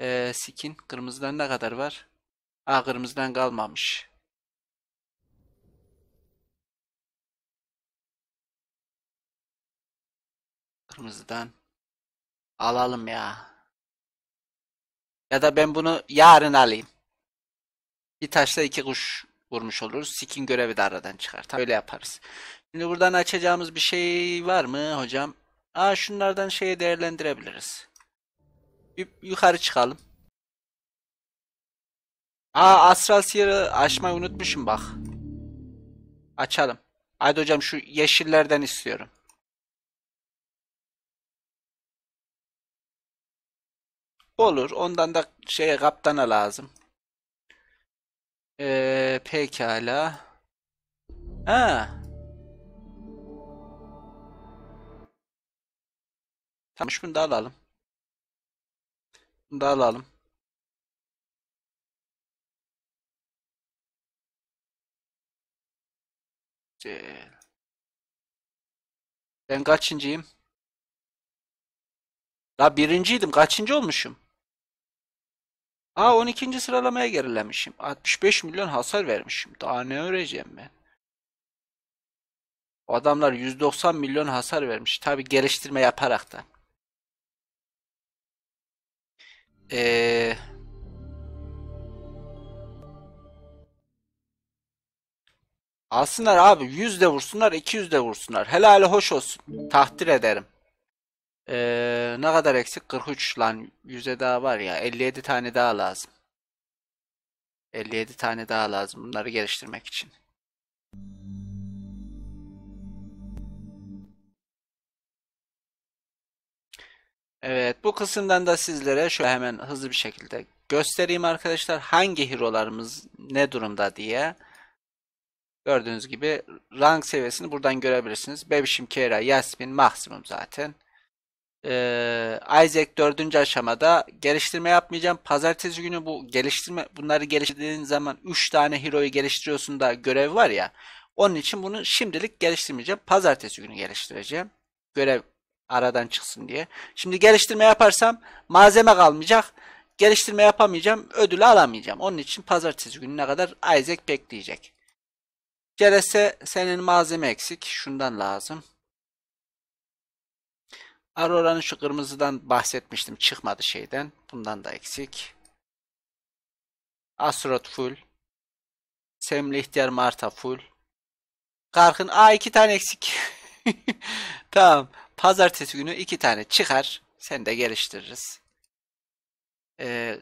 Ee, skin kırmızıdan ne kadar var? Aa kırmızıdan kalmamış. Kırmızıdan alalım ya. Ya da ben bunu yarın alayım. Bir taşla iki kuş vurmuş oluruz. Sikin görevi de aradan çıkar. Tamam, öyle yaparız. Şimdi buradan açacağımız bir şey var mı hocam? Aa şunlardan şeyi değerlendirebiliriz yukarı çıkalım. Aa astral siyarı açmayı unutmuşum bak. Açalım. Haydi hocam şu yeşillerden istiyorum. Olur. Ondan da şeye kaptana lazım. Ee, pekala. Ha. Tamam şunu da alalım dalalım Güzel. Ben kaçıncıyım? La birinciydim. Kaçıncı olmuşum? Aa 12. sıralamaya gerilemişim. 65 milyon hasar vermişim. Daha ne öreceğim ben? O adamlar 190 milyon hasar vermiş. Tabi geliştirme yaparak da. Ee, alsınlar abi. 100 de vursunlar, 200 de vursunlar. Helali hoş olsun. Tahtir ederim. Ee, ne kadar eksik? 43 lan. 100'e daha var ya. 57 tane daha lazım. 57 tane daha lazım bunları geliştirmek için. Evet bu kısımdan da sizlere şöyle hemen hızlı bir şekilde göstereyim arkadaşlar. Hangi hero'larımız ne durumda diye. Gördüğünüz gibi rank seviyesini buradan görebilirsiniz. Bebişim Kera, Yasmin maksimum zaten. Ee, Isaac 4. aşamada geliştirme yapmayacağım. Pazartesi günü bu geliştirme bunları geliştirdiğin zaman 3 tane hero'yu geliştiriyorsun da görev var ya. Onun için bunu şimdilik geliştirmeyeceğim. Pazartesi günü geliştireceğim. Görev aradan çıksın diye. Şimdi geliştirme yaparsam malzeme kalmayacak. Geliştirme yapamayacağım, ödülü alamayacağım. Onun için pazartesi gününe kadar Isaac bekleyecek. Cerese senin malzeme eksik. Şundan lazım. Aurora'nın şu kırmızıdan bahsetmiştim. Çıkmadı şeyden. Bundan da eksik. Astrot full. Semli ihtiyar Marta full. Karkın. a iki tane eksik. (laughs) tamam. Pazartesi günü iki tane çıkar. Sen de geliştiririz. Ee,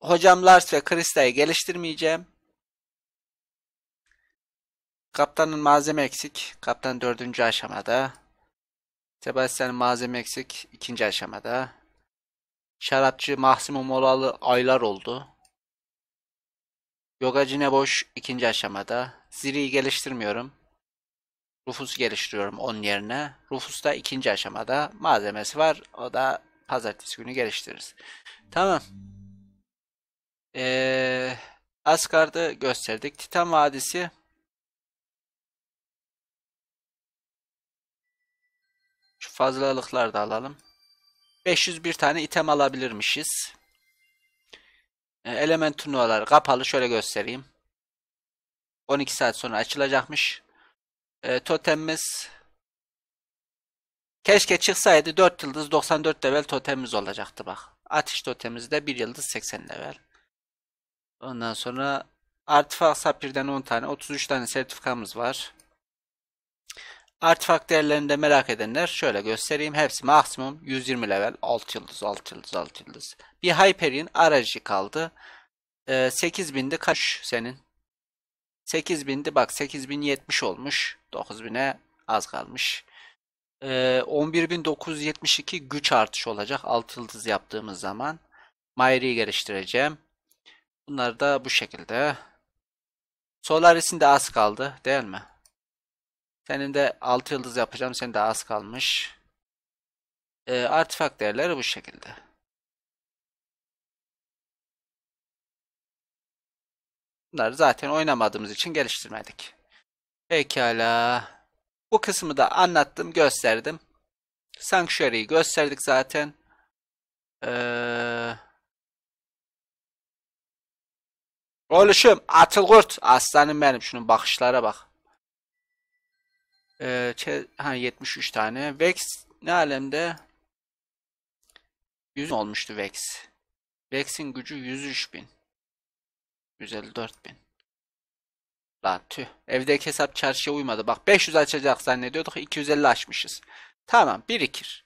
hocam Lars ve Krista'yı geliştirmeyeceğim. Kaptanın malzeme eksik. Kaptan dördüncü aşamada. Sebastian'ın malzeme eksik ikinci aşamada. Şarapçı Mahsimum Molalı aylar oldu. Yogacı boş ikinci aşamada. Ziri'yi geliştirmiyorum. Rufus geliştiriyorum onun yerine. Rufus da ikinci aşamada malzemesi var. O da pazartesi günü geliştiririz. Tamam. Ee, Asgard'ı gösterdik. Titan Vadisi. Şu fazlalıkları da alalım. 501 tane item alabilirmişiz. Ee, element turnuvaları kapalı. Şöyle göstereyim. 12 saat sonra açılacakmış e, totemimiz keşke çıksaydı 4 yıldız 94 level totemimiz olacaktı bak. Atış totemimiz de 1 yıldız 80 level. Ondan sonra artifak sapirden 10 tane 33 tane sertifikamız var. Artifak değerlerini merak edenler şöyle göstereyim. Hepsi maksimum 120 level 6 yıldız 6 yıldız 6 yıldız. Bir Hyperion aracı kaldı. Ee, 8000'de kaç senin? 8000'di bak 8070 olmuş. 9000'e az kalmış. Ee, 11.972 güç artışı olacak 6 yıldız yaptığımız zaman. Mayri'yi geliştireceğim. Bunlar da bu şekilde. Solaris'in de az kaldı değil mi? Senin de 6 yıldız yapacağım. Senin de az kalmış. Ee, artifak değerleri bu şekilde. Bunları zaten oynamadığımız için geliştirmedik. Pekala. Bu kısmı da anlattım, gösterdim. Sanctuary'i gösterdik zaten. Ee... Oluşum, atıl kurt. Aslanım benim. Şunun bakışlara bak. Ee, ha, 73 tane. Vex ne alemde? 100 olmuştu Vex. Vex'in gücü 103 bin. 154 bin. Lan tüh. Evdeki hesap çarşıya uymadı. Bak 500 açacak zannediyorduk. 250 açmışız. Tamam birikir.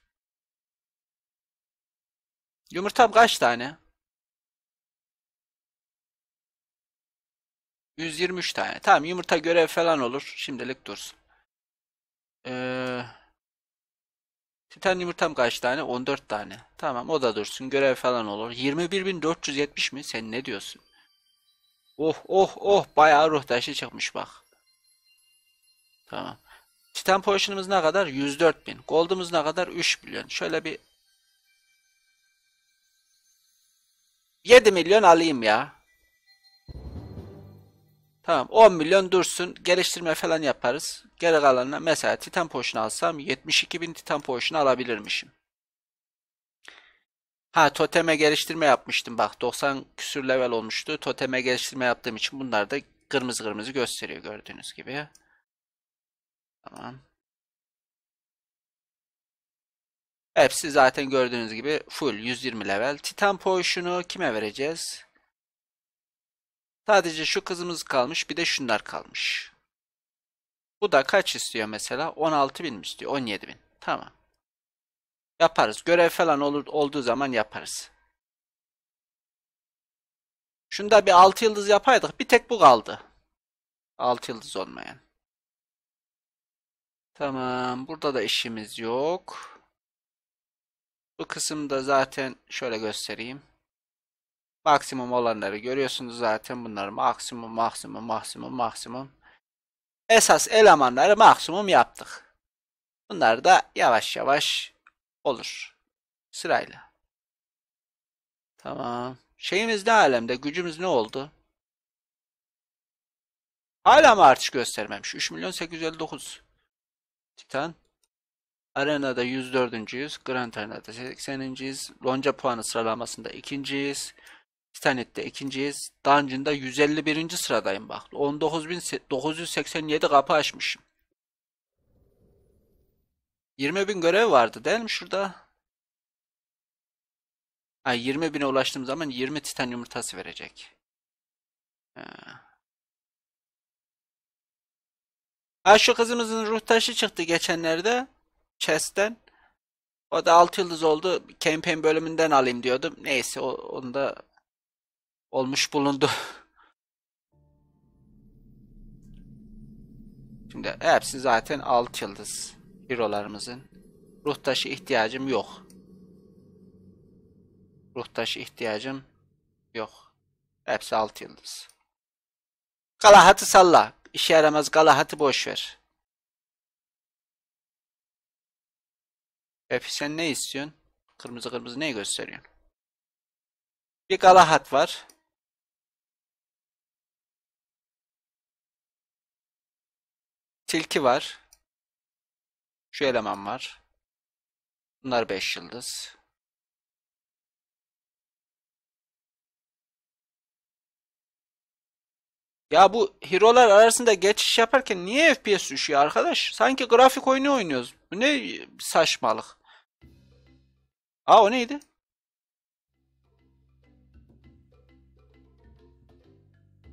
Yumurtam kaç tane? 123 tane. Tamam yumurta görev falan olur. Şimdilik dursun. Ee, titan yumurtam kaç tane? 14 tane. Tamam o da dursun. Görev falan olur. 21.470 mi? Sen ne diyorsun? Oh oh oh bayağı ruh taşı çıkmış bak. Tamam. Titan Potion'ımız ne kadar? 104 bin. Gold'umuz ne kadar? 3 milyon. Şöyle bir 7 milyon alayım ya. Tamam 10 milyon dursun. Geliştirme falan yaparız. Geri kalanına mesela Titan Potion alsam 72 bin Titan Potion alabilirmişim. Ha toteme geliştirme yapmıştım bak 90 küsür level olmuştu. Toteme geliştirme yaptığım için bunlar da kırmızı kırmızı gösteriyor gördüğünüz gibi. Tamam. Hepsi zaten gördüğünüz gibi full 120 level. Titan Potion'u kime vereceğiz? Sadece şu kızımız kalmış bir de şunlar kalmış. Bu da kaç istiyor mesela? 16.000 mi istiyor? 17.000. Tamam. Yaparız. Görev falan olur, olduğu zaman yaparız. Şunda bir 6 yıldız yapaydık. Bir tek bu kaldı. 6 yıldız olmayan. Tamam. Burada da işimiz yok. Bu kısımda zaten şöyle göstereyim. Maksimum olanları görüyorsunuz zaten. bunlar. maksimum, maksimum, maksimum, maksimum. Esas elemanları maksimum yaptık. Bunları da yavaş yavaş Olur. Sırayla. Tamam. Şeyimiz ne alemde? Gücümüz ne oldu? Hala mı artış göstermemiş? 3 milyon 859. Titan. Arena'da 104.yüz. Grand Arena'da 80.yüz. Lonca puanı sıralamasında 2.yiz. Titanet'te 2.yiz. Dungeon'da 151. sıradayım bak. 19.987 kapı açmışım. 20 bin görev vardı değil mi şurada? Ay 20 bine ulaştığım zaman 20 titan yumurtası verecek. Ha şu kızımızın ruh taşı çıktı geçenlerde. Chest'ten. O da 6 yıldız oldu. Campaign bölümünden alayım diyordum. Neyse o, onu da olmuş bulundu. (laughs) Şimdi hepsi zaten 6 yıldız bürolarımızın. Ruh ihtiyacım yok. Ruh ihtiyacım yok. Hepsi alt yıldız. Galahat'ı salla. İşe yaramaz Galahat'ı boş ver. Efi sen ne istiyorsun? Kırmızı kırmızı neyi gösteriyorsun? Bir Galahat var. Tilki var. Şu eleman var. Bunlar 5 yıldız. Ya bu hero'lar arasında geçiş yaparken niye FPS düşüyor arkadaş? Sanki grafik oyunu oynuyoruz. Bu ne saçmalık. Aa o neydi?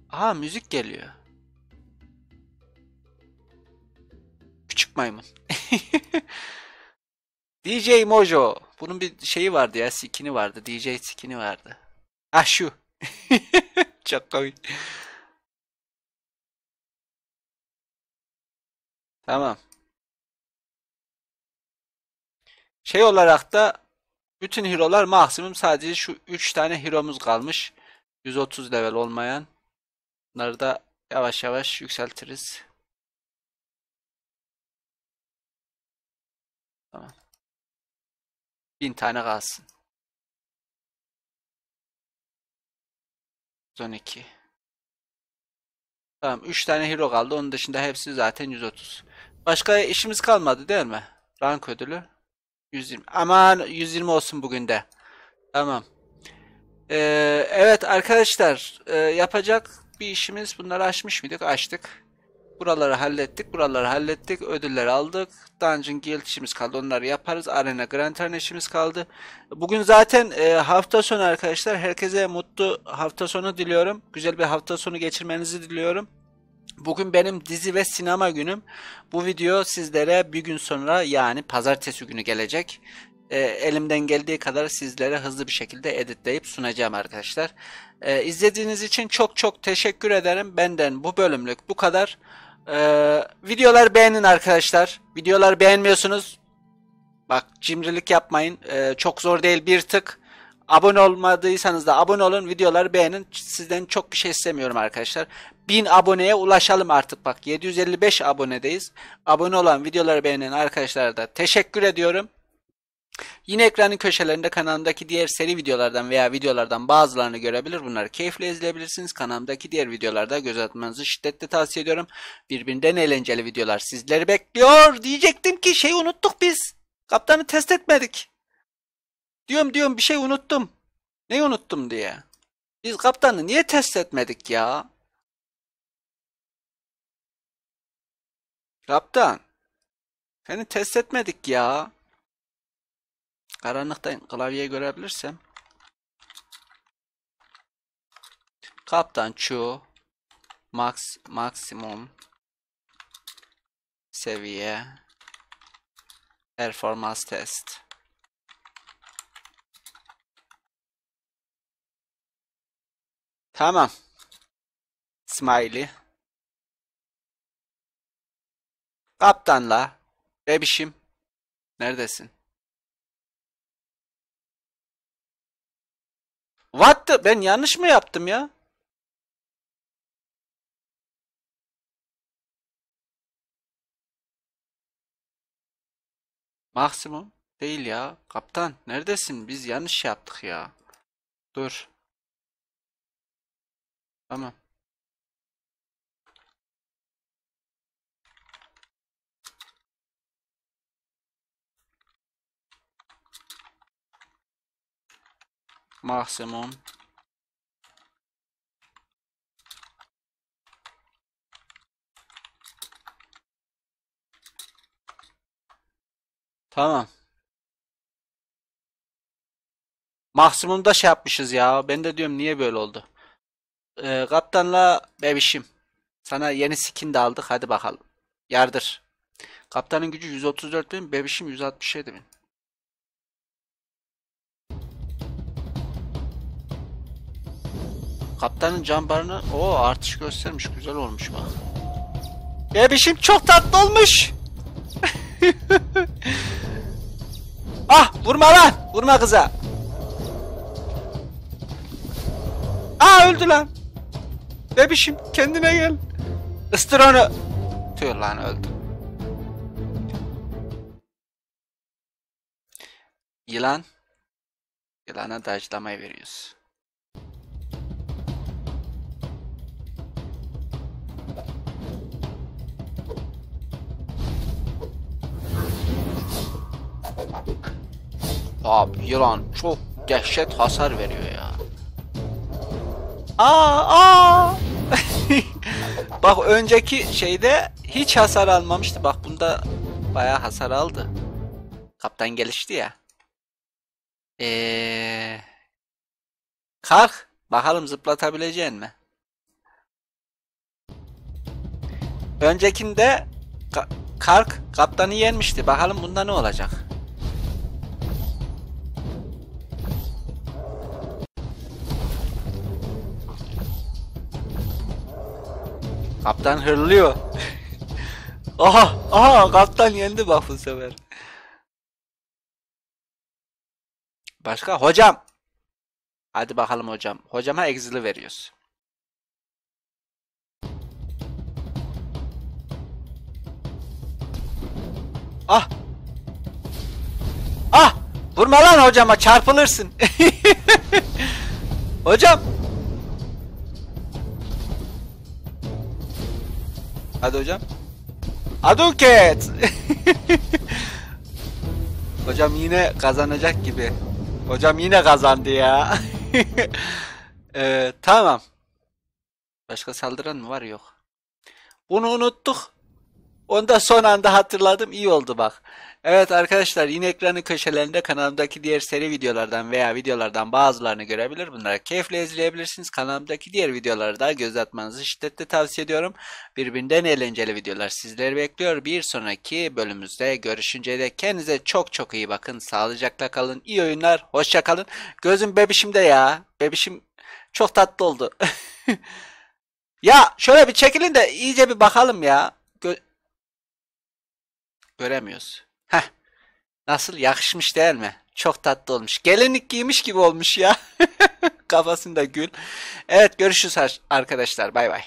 Aha müzik geliyor. Küçük maymun. (laughs) DJ Mojo. Bunun bir şeyi vardı ya. Skin'i vardı. DJ skin'i vardı. Ah şu. (laughs) Çok komik. Tamam. Şey olarak da bütün hero'lar maksimum sadece şu 3 tane hero'muz kalmış. 130 level olmayan. Bunları da yavaş yavaş yükseltiriz. Tamam. Bin tane kalsın. 112. Tamam 3 tane hero kaldı. Onun dışında hepsi zaten 130. Başka işimiz kalmadı değil mi? Rank ödülü. 120. Aman 120 olsun bugün de. Tamam. Ee, evet arkadaşlar e, yapacak bir işimiz bunları açmış mıydık? Açtık. Buraları hallettik. Buraları hallettik. ödüller aldık. Dungeon Guild işimiz kaldı. Onları yaparız. Arena Grand Turn işimiz kaldı. Bugün zaten e, hafta sonu arkadaşlar. Herkese mutlu hafta sonu diliyorum. Güzel bir hafta sonu geçirmenizi diliyorum. Bugün benim dizi ve sinema günüm. Bu video sizlere bir gün sonra yani pazartesi günü gelecek. E, elimden geldiği kadar sizlere hızlı bir şekilde editleyip sunacağım arkadaşlar. E, izlediğiniz için çok çok teşekkür ederim. Benden bu bölümlük bu kadar. Ee, videolar beğenin arkadaşlar. Videolar beğenmiyorsunuz. Bak cimrilik yapmayın. Ee, çok zor değil bir tık. Abone olmadıysanız da abone olun. Videoları beğenin. Sizden çok bir şey istemiyorum arkadaşlar. 1000 aboneye ulaşalım artık bak. 755 abonedeyiz. Abone olan videoları beğenen arkadaşlara da teşekkür ediyorum. Yine ekranın köşelerinde kanalımdaki diğer seri videolardan veya videolardan bazılarını görebilir. Bunları keyifle izleyebilirsiniz. Kanalımdaki diğer videolarda göz atmanızı şiddetle tavsiye ediyorum. Birbirinden eğlenceli videolar sizleri bekliyor. Diyecektim ki şey unuttuk biz. Kaptanı test etmedik. Diyorum diyorum bir şey unuttum. Ne unuttum diye. Biz kaptanı niye test etmedik ya? Kaptan. Seni test etmedik ya. Karanlıktan klavyeyi görebilirsem. Kaptan Chu Max maksimum seviye performans test. Tamam. Smiley. Kaptanla bebişim neredesin? What the? Ben yanlış mı yaptım ya? Maksimum değil ya. Kaptan neredesin? Biz yanlış yaptık ya. Dur. Tamam. maksimum Tamam. Maksimumda şey yapmışız ya. Ben de diyorum niye böyle oldu. Ee, kaptanla bebişim. Sana yeni skin de aldık. Hadi bakalım. Yardır. Kaptanın gücü 134 bin. Bebişim 167 bin. Kaptanın cam barını o artış göstermiş. Güzel olmuş bak. Bebişim çok tatlı olmuş. (laughs) ah vurma lan. Vurma kıza. Aa ah, öldü lan. Bebişim kendine gel. Istır onu. Tüh lan öldü. Yılan. Yılana dajlamayı veriyoruz. Abi yılan çok dehşet hasar veriyor ya. Aa aa. (laughs) Bak önceki şeyde hiç hasar almamıştı. Bak bunda bayağı hasar aldı. Kaptan gelişti ya. Ee, kalk. Bakalım zıplatabileceğin mi? Öncekinde ka kalk kaptanı yenmişti. Bakalım bunda ne olacak? Kaptan hırlıyor. (laughs) aha aha kaptan yendi bak bu sefer. Başka hocam. Hadi bakalım hocam. Hocama exili veriyoruz. Ah. Ah. Vurma lan hocama çarpılırsın. (laughs) hocam Hadi hocam. Aduket! (laughs) hocam yine kazanacak gibi. Hocam yine kazandı ya. (laughs) ee, tamam. Başka saldıran mı var? Yok. Bunu unuttuk. Onda son anda hatırladım. İyi oldu bak. Evet arkadaşlar yine ekranın köşelerinde kanalımdaki diğer seri videolardan veya videolardan bazılarını görebilir. Bunları keyifle izleyebilirsiniz. Kanalımdaki diğer videoları da göz atmanızı şiddetle tavsiye ediyorum. Birbirinden eğlenceli videolar sizleri bekliyor. Bir sonraki bölümümüzde görüşünceye de kendinize çok çok iyi bakın. Sağlıcakla kalın. İyi oyunlar. Hoşça kalın. Gözüm bebişimde ya. Bebişim çok tatlı oldu. (laughs) ya şöyle bir çekilin de iyice bir bakalım ya. Gö göremiyoruz. Heh. Nasıl yakışmış değil mi? Çok tatlı olmuş. Gelinlik giymiş gibi olmuş ya. (laughs) Kafasında gül. Evet görüşürüz arkadaşlar. Bay bay.